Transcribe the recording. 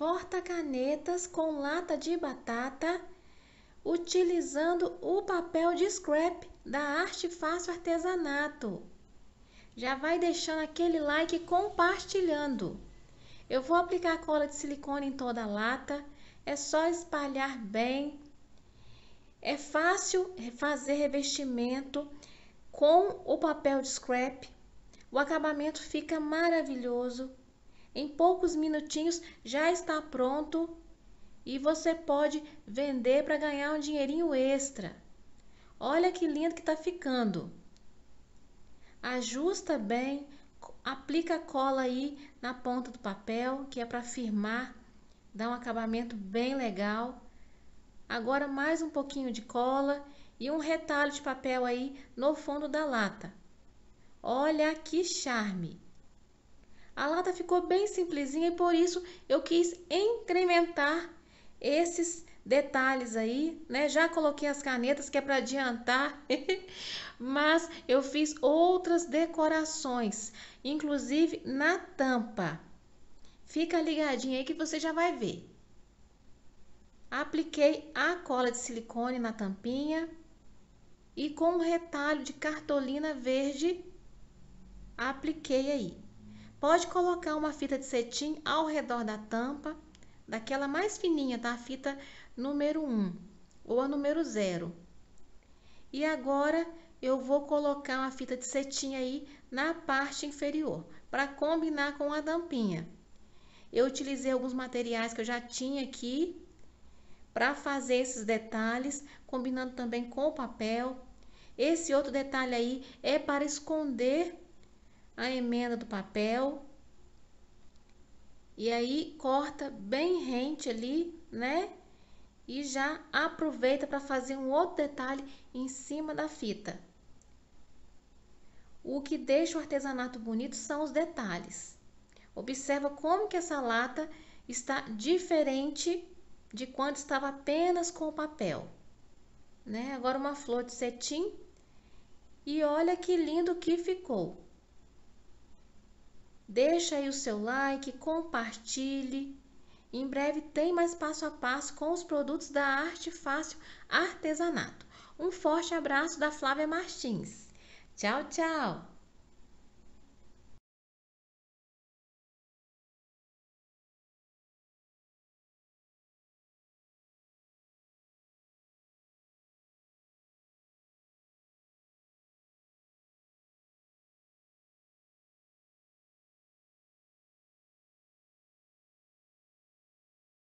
porta-canetas com lata de batata, utilizando o papel de scrap da Arte Fácil Artesanato. Já vai deixando aquele like compartilhando. Eu vou aplicar cola de silicone em toda a lata, é só espalhar bem. É fácil fazer revestimento com o papel de scrap. O acabamento fica maravilhoso. Em poucos minutinhos já está pronto e você pode vender para ganhar um dinheirinho extra. Olha que lindo que está ficando. Ajusta bem, aplica a cola aí na ponta do papel, que é para firmar, dá um acabamento bem legal. Agora mais um pouquinho de cola e um retalho de papel aí no fundo da lata. Olha que charme! A lata ficou bem simplesinha e por isso eu quis incrementar esses detalhes aí, né? Já coloquei as canetas que é para adiantar, mas eu fiz outras decorações, inclusive na tampa. Fica ligadinho aí que você já vai ver. Apliquei a cola de silicone na tampinha e com um retalho de cartolina verde apliquei aí. Pode colocar uma fita de cetim ao redor da tampa, daquela mais fininha, tá? A fita número 1 ou a número 0. E agora eu vou colocar uma fita de cetim aí na parte inferior, para combinar com a tampinha. Eu utilizei alguns materiais que eu já tinha aqui para fazer esses detalhes, combinando também com o papel. Esse outro detalhe aí é para esconder a emenda do papel. E aí corta bem rente ali, né? E já aproveita para fazer um outro detalhe em cima da fita. O que deixa o artesanato bonito são os detalhes. Observa como que essa lata está diferente de quando estava apenas com o papel. Né? Agora uma flor de cetim e olha que lindo que ficou. Deixa aí o seu like, compartilhe. Em breve tem mais passo a passo com os produtos da Arte Fácil Artesanato. Um forte abraço da Flávia Martins. Tchau, tchau!